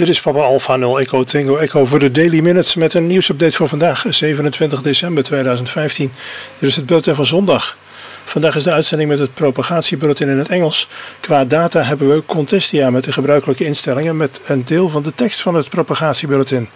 Dit is Papa Alpha 0 Echo Tango Echo voor de Daily Minutes met een nieuwsupdate voor vandaag, 27 december 2015. Dit is het bulletin van zondag. Vandaag is de uitzending met het propagatiebulletin in het Engels. Qua data hebben we Contestia met de gebruikelijke instellingen met een deel van de tekst van het propagatiebulletin.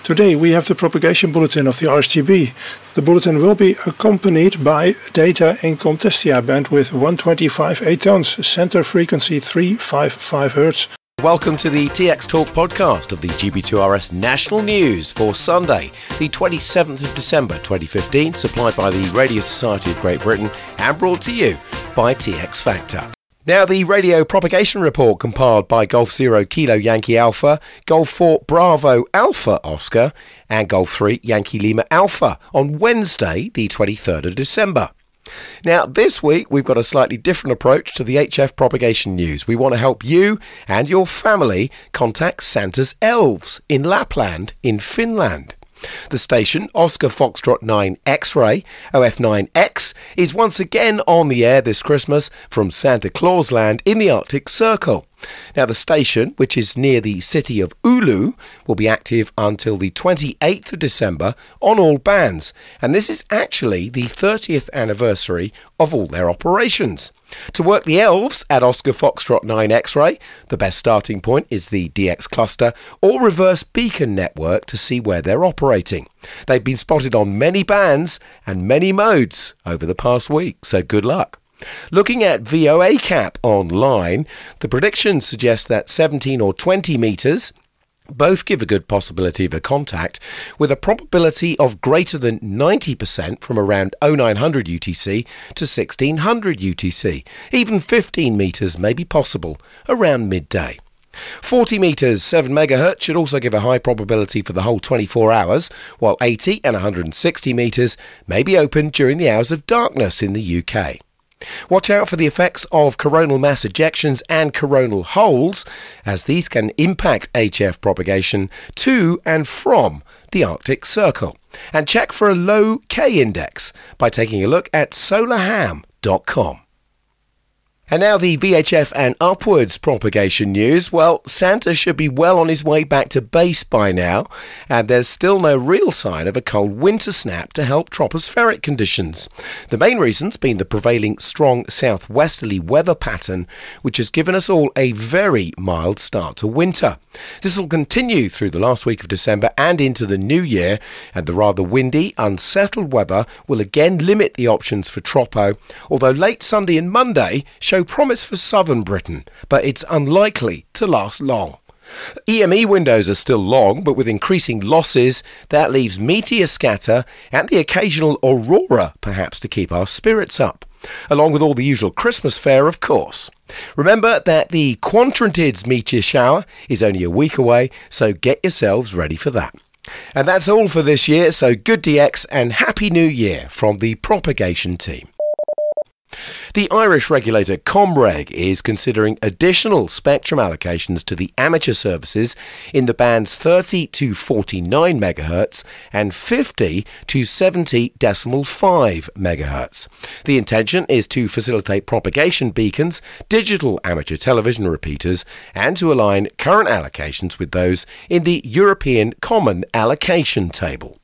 Today we have the propagation bulletin of the RSGB. The bulletin will be accompanied by data in Contestia bandwidth 125 8 center frequency 355 Hz. Welcome to the TX Talk podcast of the GB2RS National News for Sunday, the 27th of December 2015, supplied by the Radio Society of Great Britain and brought to you by TX Factor. Now, the radio propagation report compiled by Golf Zero Kilo Yankee Alpha, Golf 4 Bravo Alpha Oscar, and Golf 3 Yankee Lima Alpha on Wednesday, the 23rd of December. Now, this week we've got a slightly different approach to the HF propagation news. We want to help you and your family contact Santa's elves in Lapland in Finland. The station, Oscar Foxtrot 9 X Ray, OF9X, is once again on the air this Christmas from Santa Claus Land in the Arctic Circle. Now, the station, which is near the city of Ulu, will be active until the 28th of December on all bands, and this is actually the 30th anniversary of all their operations. To work the elves at Oscar Foxtrot 9 X ray, the best starting point is the DX cluster or reverse beacon network to see where they're operating. They've been spotted on many bands and many modes over the past week, so good luck. Looking at VOA cap online, the predictions suggest that 17 or 20 metres, both give a good possibility of a contact, with a probability of greater than 90% from around 0900 UTC to 1600 UTC. Even 15 metres may be possible around midday. 40 metres, 7 MHz should also give a high probability for the whole 24 hours, while 80 and 160 metres may be open during the hours of darkness in the UK. Watch out for the effects of coronal mass ejections and coronal holes, as these can impact HF propagation to and from the Arctic Circle. And check for a low K index by taking a look at solarham.com. And now the VHF and upwards propagation news. Well, Santa should be well on his way back to base by now, and there's still no real sign of a cold winter snap to help tropospheric conditions. The main reason's been the prevailing strong southwesterly weather pattern, which has given us all a very mild start to winter. This will continue through the last week of December and into the new year, and the rather windy, unsettled weather will again limit the options for tropo, although late Sunday and Monday show show promise for southern Britain, but it's unlikely to last long. EME windows are still long, but with increasing losses, that leaves meteor scatter and the occasional aurora, perhaps, to keep our spirits up, along with all the usual Christmas fare, of course. Remember that the Quantrantids meteor shower is only a week away, so get yourselves ready for that. And that's all for this year, so good DX and Happy New Year from the propagation team. The Irish regulator Comreg is considering additional spectrum allocations to the amateur services in the bands 30 to 49 MHz and 50 to 70.5 MHz. The intention is to facilitate propagation beacons, digital amateur television repeaters, and to align current allocations with those in the European Common Allocation Table.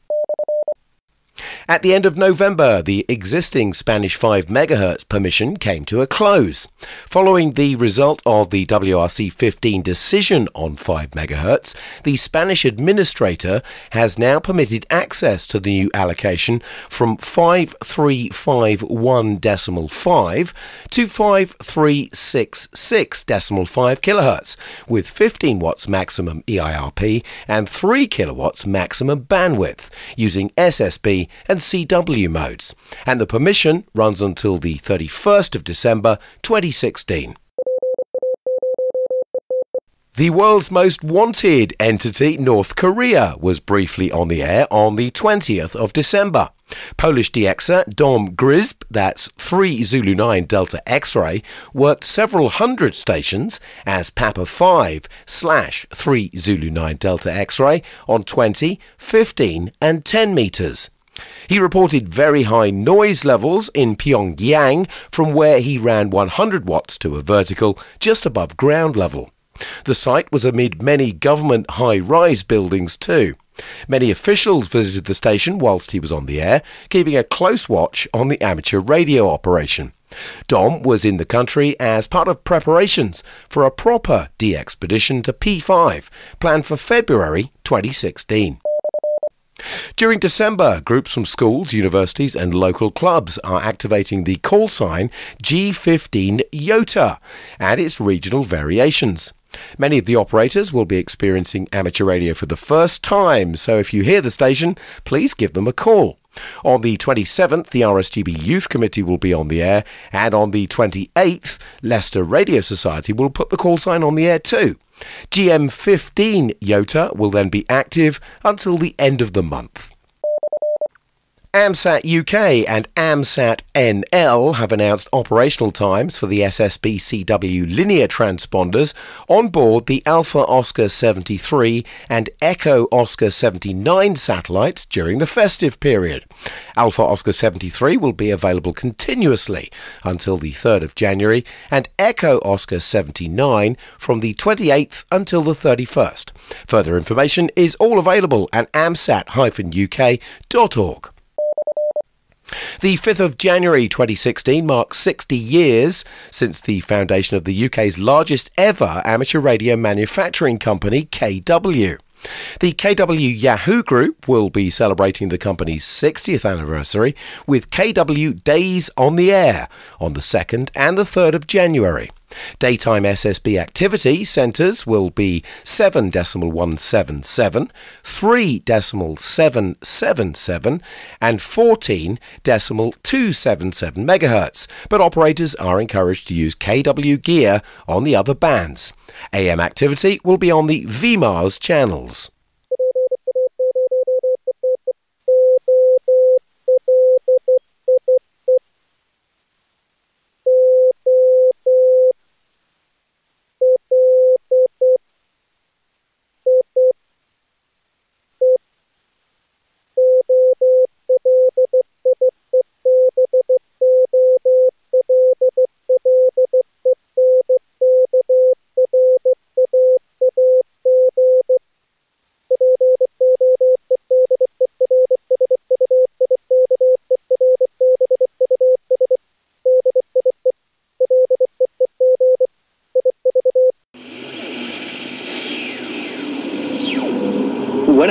At the end of November, the existing Spanish 5 MHz permission came to a close. Following the result of the WRC 15 decision on 5 MHz, the Spanish administrator has now permitted access to the new allocation from 5351.5 to 5366.5 kHz, with 15 watts maximum EIRP and 3 kilowatts maximum bandwidth, using SSB and CW modes, and the permission runs until the 31st of December 2016. The world's most wanted entity, North Korea, was briefly on the air on the 20th of December. Polish DXer Dom Grisb, that's 3 Zulu 9 Delta X-ray, worked several hundred stations as Papa 5 slash 3 Zulu 9 Delta X-ray on 20, 15 and 10 metres. He reported very high noise levels in Pyongyang from where he ran 100 watts to a vertical just above ground level. The site was amid many government high rise buildings too. Many officials visited the station whilst he was on the air, keeping a close watch on the amateur radio operation. Dom was in the country as part of preparations for a proper de expedition to P5 planned for February 2016. During December, groups from schools, universities, and local clubs are activating the call sign G15 YOTA and its regional variations. Many of the operators will be experiencing amateur radio for the first time, so if you hear the station, please give them a call. On the 27th, the RSGB Youth Committee will be on the air, and on the 28th, Leicester Radio Society will put the call sign on the air too. GM15 Yota will then be active until the end of the month. AMSAT UK and AMSAT NL have announced operational times for the SSB CW linear transponders on board the Alpha Oscar 73 and Echo Oscar 79 satellites during the festive period. Alpha Oscar 73 will be available continuously until the 3rd of January and Echo Oscar 79 from the 28th until the 31st. Further information is all available at amsat-uk.org. The 5th of January 2016 marks 60 years since the foundation of the UK's largest ever amateur radio manufacturing company, KW. The KW Yahoo Group will be celebrating the company's 60th anniversary with KW Days on the Air on the 2nd and the 3rd of January. Daytime SSB activity centres will be 7.177, 3.777 and 14.277 MHz, but operators are encouraged to use KW gear on the other bands. AM activity will be on the VMARS channels.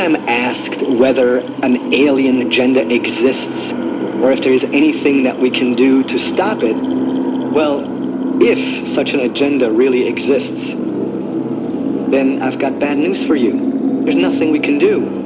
I'm asked whether an alien agenda exists or if there's anything that we can do to stop it, well, if such an agenda really exists, then I've got bad news for you. There's nothing we can do.